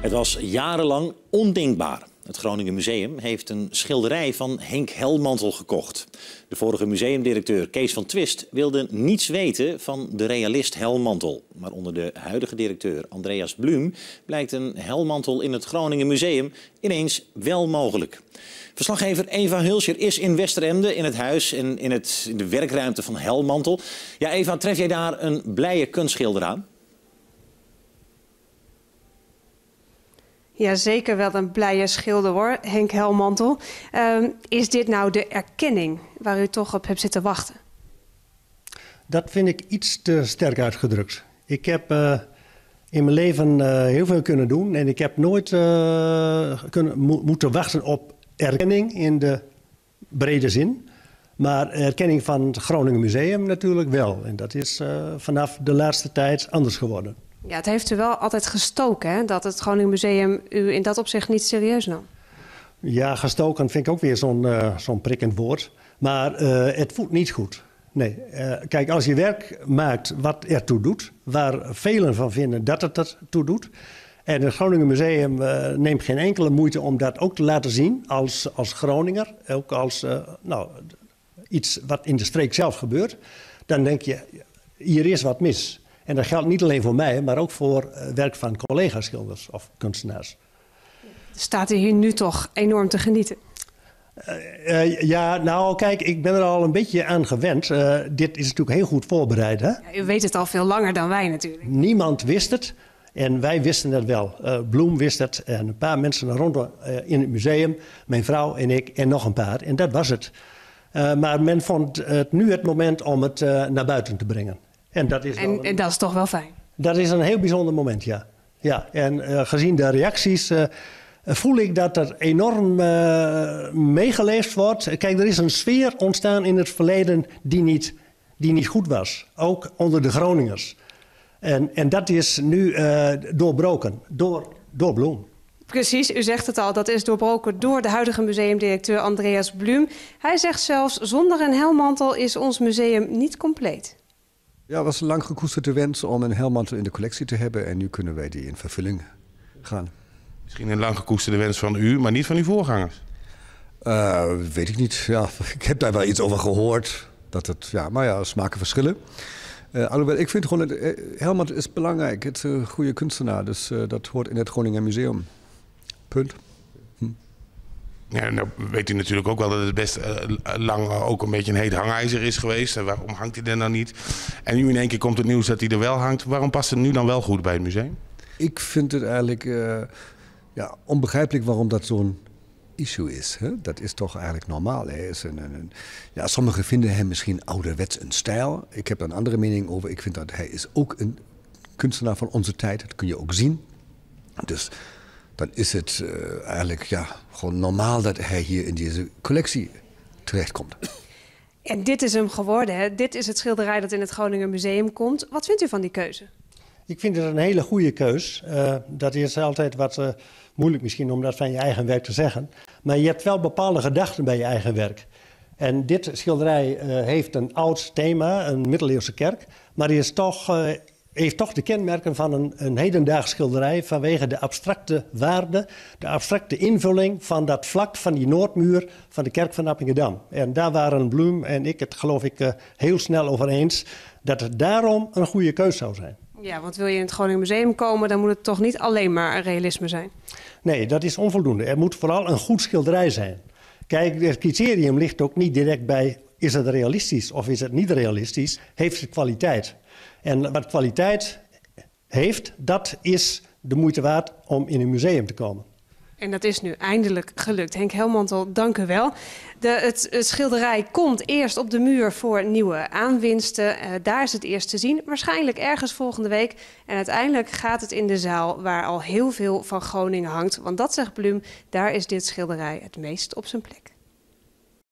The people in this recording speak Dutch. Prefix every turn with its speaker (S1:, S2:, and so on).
S1: Het was jarenlang ondenkbaar. Het Groningen Museum heeft een schilderij van Henk Helmantel gekocht. De vorige museumdirecteur Kees van Twist wilde niets weten van de realist Helmantel. Maar onder de huidige directeur Andreas Blum blijkt een Helmantel in het Groningen Museum ineens wel mogelijk. Verslaggever Eva Hulscher is in Westeremde in het huis en in, het, in de werkruimte van Helmantel. Ja, Eva, tref jij daar een blije kunstschilder aan?
S2: Ja, zeker wel een blije schilder hoor, Henk Helmantel. Ehm, is dit nou de erkenning waar u toch op hebt zitten wachten?
S1: Dat vind ik iets te sterk uitgedrukt. Ik heb eh, in mijn leven eh, heel veel kunnen doen en ik heb nooit eh, kunnen, moeten wachten op erkenning in de brede zin. Maar erkenning van het Groningen Museum natuurlijk wel. En dat is vanaf de laatste tijd anders geworden.
S2: Ja, het heeft u wel altijd gestoken, hè? dat het Groningen Museum u in dat opzicht niet serieus nam.
S1: Ja, gestoken vind ik ook weer zo'n eh, zo'n prikkend woord. Maar eh, het voelt niet goed. Nee, eh, kijk, als je werk maakt wat ertoe doet, waar velen van vinden dat het ertoe doet. En het Groningen Museum neemt geen enkele moeite om dat ook te laten zien als, als Groninger. Ook als nou, iets wat in de streek zelf gebeurt. Dan denk je, hier is wat mis. En dat geldt niet alleen voor mij, maar ook voor eh, werk van collega-schilders of kunstenaars.
S2: Staat u hier nu toch enorm te genieten?
S1: Eh, eh, ja, nou kijk, ik ben er al een beetje aan gewend. dit is natuurlijk heel goed voorbereid. Hè? Ja, u weet het al veel langer dan wij natuurlijk. Niemand wist het en wij wisten het wel. Bloem wist het en een paar mensen rondom in het museum. Mijn vrouw en ik en nog een paar. En dat was het. maar men vond het nu het moment om het naar buiten te brengen. En dat is, en,
S2: en dat is toch wel fijn?
S1: Dat is een heel bijzonder moment, ja. ja en eh, gezien de reacties eh, voel ik dat er enorm uh, meegeleefd wordt. Kijk, er is een sfeer ontstaan in het verleden die niet, die niet goed was. Ook onder de Groningers. En, en dat is nu doorbroken door, door Bloem.
S2: Precies, u zegt het al, dat is doorbroken door de huidige museumdirecteur Andreas Bloem. Hij zegt zelfs, zonder een helmantel is ons museum niet compleet.
S3: Ja, was een lang gekoesterde wens om een helmantel in de collectie te hebben. En nu kunnen wij die in vervulling gaan.
S2: Misschien een lang gekoesterde wens van u, maar niet van uw voorgangers. Eh,
S3: weet ik niet. Ja, ik heb daar wel iets over gehoord. Dat het, ja, maar ja, smaken verschillen. Uh, ik vind gewoon, het eh, Helmut is belangrijk. Het is een goede kunstenaar, dus dat hoort in het Groningen Museum. Punt.
S2: Ja, nou weet u natuurlijk ook wel dat het best eh, eh, lang ook een beetje een heet hangijzer is geweest. En waarom hangt hij er nou niet? En nu in één keer komt het nieuws dat hij er wel hangt. Waarom past het nu dan wel goed bij het museum?
S3: Ik vind het eigenlijk eh, ja, onbegrijpelijk waarom dat zo'n issue is. Hè? Dat is toch eigenlijk normaal. Hè? een, ja, sommigen vinden hem misschien ouderwets een stijl. Ik heb daar een andere mening over. Ik vind dat hij is ook een kunstenaar van onze tijd. Dat kun je ook zien. Dus dan is het eh, eigenlijk ja, gewoon normaal dat hij hier in deze collectie terechtkomt.
S2: En dit is hem geworden. Dit is het schilderij dat in het Groninger Museum komt. Wat vindt u van die keuze?
S1: Ik vind het een hele goede keus. Eh, dat is altijd wat eh, moeilijk misschien om dat van je eigen werk te zeggen. Maar je hebt wel bepaalde gedachten bij je eigen werk. En dit schilderij heeft een oud thema, een middeleeuwse kerk. Maar die is toch heeft toch de kenmerken van een, een schilderij vanwege de abstracte waarde, de abstracte invulling van dat vlak van die noordmuur van de kerk van Appingedam. En daar waren Bloem en ik het geloof ik eh, heel snel over eens dat het daarom een goede keus zou zijn.
S2: Ja, want wil je in het Groningen Museum komen, dan moet het toch niet alleen maar realisme zijn?
S1: Nee, dat is onvoldoende. Er moet vooral een goed schilderij zijn. Kijk, het criterium ligt ook niet direct bij is het realistisch of is het niet realistisch? Heeft het kwaliteit? En wat kwaliteit heeft, dat is de moeite waard om in een museum te komen.
S2: En dat is nu eindelijk gelukt. Henk Helmantel, dank u wel. De, het, schilderij komt eerst op de muur voor nieuwe aanwinsten. Eh, daar is het eerst te zien. Waarschijnlijk ergens volgende week. En uiteindelijk gaat het in de zaal waar al heel veel van Groningen hangt. Want dat zegt Bloem: daar is dit schilderij het meest op zijn plek.